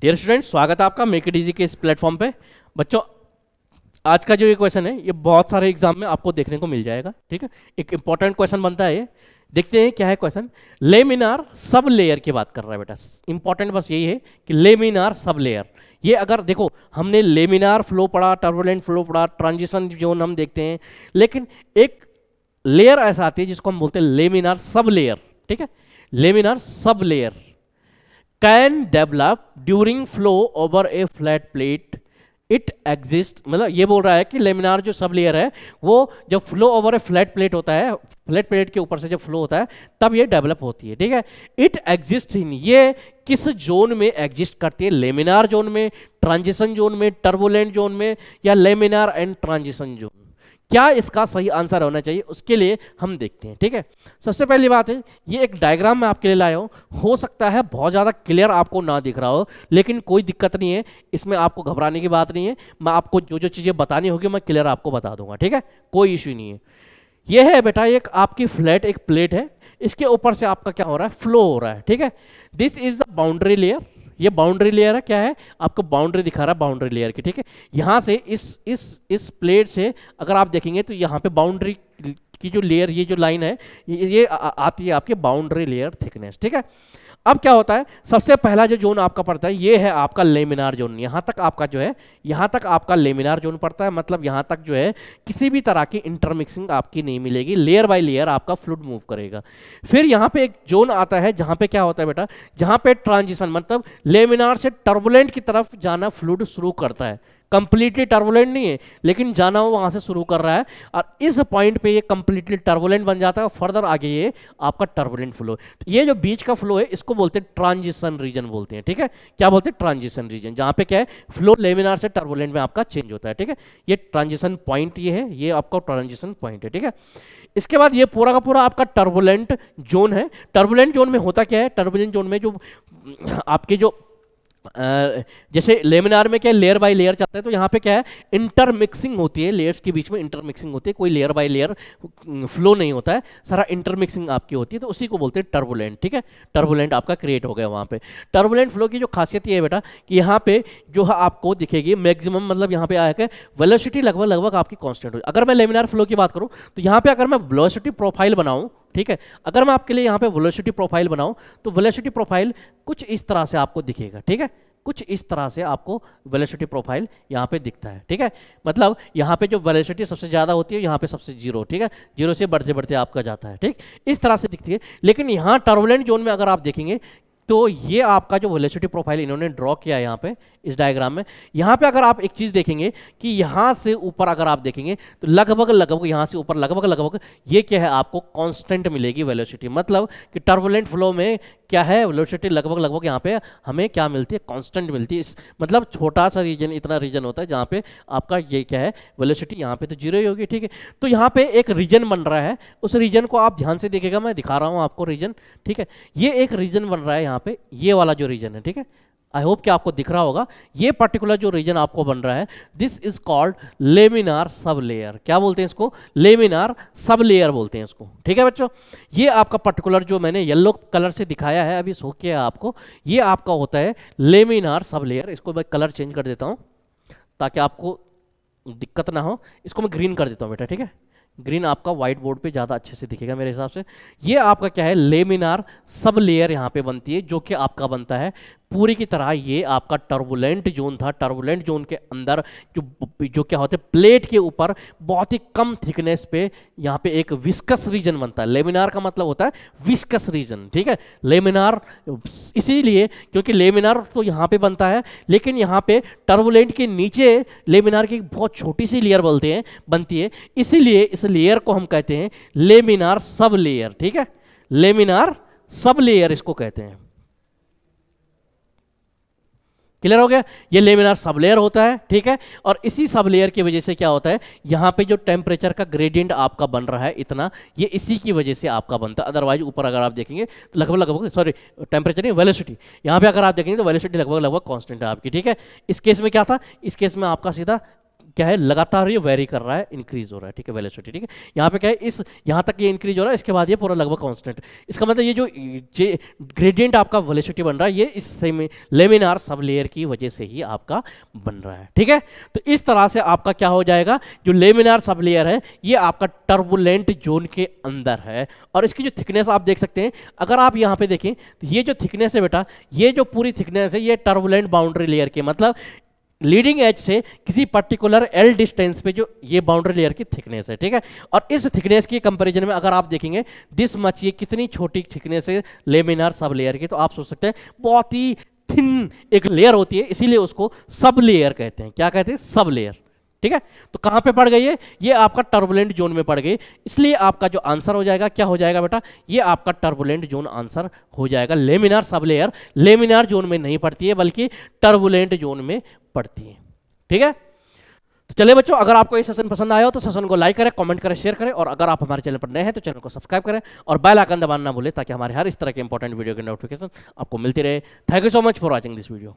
dear student स्वागत है आपका मेक इट इजी के इस प्लेटफॉर्म पे बच्चों आज का जो ये क्वेश्चन है ये बहुत सारे एग्जाम में आपको देखने को मिल जाएगा ठीक है एक इंपॉर्टेंट क्वेश्चन बनता है ये देखते हैं क्या है क्वेश्चन लेमिनार सब लेयर की बात कर रहा है बेटा इंपॉर्टेंट बस यही है कि लेमिनार सब लेयर ये अगर देखो हमने लेमिनार फ्लो पढ़ा टर्बुलेंट फ्लो पढ़ा ट्रांजिशन जोन हम देखते हैं लेकिन एक लेयर ऐसा आती है जिसको हम बोलते हैं लेमिनार सब लेयर ठीक है laminar sub layer can develop during flow over a flat plate it exist मतलब ये बोल रहा है कि लेमिनार जो सब लेयर है वो जब flow over a flat plate होता है फ्लैट प्लेट के ऊपर से जब फ्लो होता है तब ये डेवलप होती है ठीक है इट एग्जिस्ट इन ये किस जोन में एग्जिस्ट करती है लेमिनार जोन में ट्रांजिशन जोन में टर्बोलेंट जोन में या लेमिनार एंड ट्रांजिशन जोन क्या इसका सही आंसर होना चाहिए उसके लिए हम देखते हैं ठीक है सबसे पहली बात है ये एक डायग्राम मैं आपके लिए लाया हूँ हो सकता है बहुत ज़्यादा क्लियर आपको ना दिख रहा हो लेकिन कोई दिक्कत नहीं है इसमें आपको घबराने की बात नहीं है मैं आपको जो जो चीज़ें बतानी होगी मैं क्लियर आपको बता दूंगा ठीक है कोई इश्यू नहीं है ये है बेटा एक आपकी फ्लैट एक प्लेट है इसके ऊपर से आपका क्या हो रहा है फ्लो हो रहा है ठीक है this is the boundary layer ये बाउंड्री लेयर है क्या है आपको बाउंड्री दिखा रहा है बाउंड्री लेयर की ठीक है यहाँ से इस इस इस प्लेट से अगर आप देखेंगे तो यहाँ पे बाउंड्री की जो लेयर ये जो लाइन है ये आती है आपकी बाउंड्री लेयर थिकनेस ठीक है अब क्या होता है सबसे पहला जो जोन आपका पड़ता है ये है आपका लेमिनार जोन यहाँ तक आपका जो है यहाँ तक आपका लेमिनार जोन पड़ता है मतलब यहाँ तक जो है किसी भी तरह की इंटरमिक्सिंग आपकी नहीं मिलेगी लेयर बाय लेयर आपका फ्लूड मूव करेगा फिर यहाँ पे एक जोन आता है जहाँ पे क्या होता है बेटा जहाँ पे ट्रांजिशन मतलब लेमिनार से टर्बुलेंट की तरफ जाना फ्लूड शुरू करता है कंप्लीटली टर्बुलेंट नहीं है लेकिन जाना वो वहां से शुरू कर रहा है और इस पॉइंट पे ये कंप्लीटली टर्बुलेंट बन जाता है फर्दर आगे ये आपका टर्बुलेंट फ्लो तो ये जो बीच का फ्लो है इसको बोलते हैं ट्रांजिशन रीजन बोलते हैं ठीक है क्या बोलते हैं ट्रांजिशन रीजन जहाँ पे क्या है फ्लो लेमिनार से टर्बुलेंट में आपका चेंज होता है ठीक है ये ट्रांजिशन पॉइंट ये है ये आपका ट्रांजिशन पॉइंट है ठीक है इसके बाद ये पूरा का पूरा आपका टर्बुलेंट जोन है टर्बुलेंट जोन में होता क्या है टर्बुलेंट जोन में जो आपके जो जैसे लेमिनार में क्या लेयर बाय लेयर चलता है तो यहाँ पे क्या है इंटरमिक्सिंग होती है लेयर्स के बीच में इंटरमिक्सिंग होती है कोई लेयर बाय लेयर फ्लो नहीं होता है सारा इंटरमिक्सिंग आपकी होती है तो उसी को बोलते हैं टर्बुलेंट ठीक है टर्बुलेंट आपका क्रिएट हो गया वहाँ पे टर्बुलेंट फ्लो की जो खासियत ये है बेटा कि यहाँ पे जो आपको दिखेगी मैक्सिमम मतलब यहाँ पे आया कि वेलोसिटी लगभग लगभग आपकी कॉन्स्टेंट हो अगर मैं लेमिनार फ्लो की बात करूँ तो यहाँ पर अगर मैं वेलोसिटी प्रोफाइल बनाऊँ ठीक है अगर मैं आपके लिए यहाँ पे वेलोसिटी प्रोफाइल बनाऊँ तो वेलोसिटी प्रोफाइल कुछ इस तरह से आपको दिखेगा ठीक है कुछ इस तरह से आपको वेलोसिटी प्रोफाइल यहाँ पे दिखता है ठीक है मतलब यहाँ पे जो वेलोसिटी सबसे ज़्यादा होती है यहाँ पे सबसे जीरो ठीक है जीरो से बढ़ते बढ़ते आपका जाता है ठीक इस तरह से दिखती है लेकिन यहाँ टर्बुलेंट जोन में अगर आप देखेंगे तो ये आपका जो वेलोसिटी प्रोफाइल इन्होंने ड्रॉ किया है यहाँ पे इस डायग्राम में यहाँ पे अगर आप एक चीज़ देखेंगे कि यहाँ से ऊपर अगर आप देखेंगे तो लगभग लगभग यहाँ से ऊपर लगभग लगभग ये क्या है आपको कांस्टेंट मिलेगी वेलोसिटी मतलब कि टर्बुलेंट फ्लो में क्या है वेलोसिटी लगभग लगभग यहाँ पर हमें क्या मिलती है कॉन्स्टेंट मिलती है इस मतलब छोटा सा रीजन इतना रीजन होता है जहाँ पर आपका ये क्या है वेलोसिटी यहाँ पर तो जीरो ही होगी ठीक है तो यहाँ पर एक रीजन बन रहा है उस रीजन को आप ध्यान से देखेगा मैं दिखा रहा हूँ आपको रीजन ठीक है ये एक रीजन बन रहा है यहाँ यहाँ पे ये वाला जो रीजन है ठीक है आई होप कि आपको दिख रहा होगा ये पर्टिकुलर जो रीजन आपको बन रहा है this is called laminar sub layer क्या बोलते हैं इसको लेमिनार सब लेयर बोलते हैं इसको ठीक है बच्चों ये आपका पर्टिकुलर जो मैंने येल्लो कलर से दिखाया है अभी सो किया आपको ये आपका होता है लेमिनार सब लेयर इसको मैं कलर चेंज कर देता हूँ ताकि आपको दिक्कत ना हो इसको मैं ग्रीन कर देता हूँ बेटा ठीक है ग्रीन आपका व्हाइट बोर्ड पे ज़्यादा अच्छे से दिखेगा मेरे हिसाब से ये आपका क्या है लेमिनार सब लेयर यहाँ पे बनती है जो कि आपका बनता है पूरी की तरह ये आपका टर्बुलेंट जोन था टर्बुलेंट जोन के अंदर जो जो क्या होते प्लेट के ऊपर बहुत ही कम थिकनेस पे यहाँ पे एक विस्कस रीजन बनता है लेमिनार का मतलब होता है विस्कस रीजन ठीक है लेमिनार इसीलिए क्योंकि लेमिनार तो यहाँ पे बनता है लेकिन यहाँ पे टर्बुलेंट के नीचे लेमिनार की बहुत छोटी सी लेयर बोलते हैं बनती है इसीलिए इस लेयर को हम कहते हैं लेमिनार सब लेयर ठीक है लेमिनार सब लेयर इसको कहते हैं क्लियर हो गया ये लेमिनार सब लेयर होता है ठीक है और इसी सब लेयर की वजह से क्या होता है यहाँ पे जो टेम्परेचर का ग्रेडियंट आपका बन रहा है इतना ये इसी की वजह से आपका बनता है अदरवाइज ऊपर अगर आप देखेंगे तो लगभग लगभग सॉरी टेम्परेचर नहीं वेलिसिटी यहाँ पे अगर आप देखेंगे तो वेलिसिटी लगभग लगभग कॉन्स्टेंट है आपकी ठीक है इस केस में क्या था इस केस में आपका सीधा क्या है लगातार ये वेरी कर रहा है इंक्रीज हो रहा है ठीक है वेलोसिटी ठीक है यहाँ पे क्या है इस यहाँ तक ये इंक्रीज हो रहा है इसके बाद ये पूरा लगभग कांस्टेंट इसका मतलब ये जो जे ग्रेडियंट आपका वेलोसिटी बन रहा है ये इस लेमिनार सब लेयर की वजह से ही आपका बन रहा है ठीक है तो इस तरह से आपका क्या हो जाएगा जो लेमिनार सब लेयर है ये आपका टर्बुलेंट जोन के अंदर है और इसकी जो थिकनेस आप देख सकते हैं अगर आप यहाँ पे देखें तो ये जो थिकनेस है बेटा ये जो पूरी थिकनेस है ये टर्बुलेंट बाउंड्री लेयर की मतलब लीडिंग एज से किसी पर्टिकुलर एल डिस्टेंस पे जो ये बाउंड्री लेयर की थिकनेस है ठीक है और इस थिकनेस की कंपैरिजन में अगर आप देखेंगे दिस मच ये कितनी छोटी थिकनेस है लेमिनार सब लेयर की तो आप सोच सकते हैं बहुत ही थिन एक लेयर होती है इसीलिए उसको सब लेयर कहते हैं क्या कहते हैं सब लेयर ठीक है तो कहां पे पड़ गई है ये आपका टर्बुलेंट जोन में पड़ गई इसलिए आपका जो आंसर हो जाएगा क्या हो जाएगा बेटा ये आपका टर्बुलेंट जोन आंसर हो जाएगा laminar sub layer laminar zone में नहीं पड़ती है बल्कि टर्बुलेंट जोन में पड़ती हैं ठीक है तो चले बच्चों अगर आपको ये सेशन पसंद आया हो तो सेशन को लाइक करें कमेंट करें शेयर करें और अगर आप हमारे चैनल पर नए हैं तो चैनल को सब्सक्राइब करें और बेल आइकन दबाना ना भूलें ताकि हमारे हर इस तरह के इंपॉर्टेंट वीडियो के नोटिफिकेशन आपको मिलती रहे thank you so much for watching this video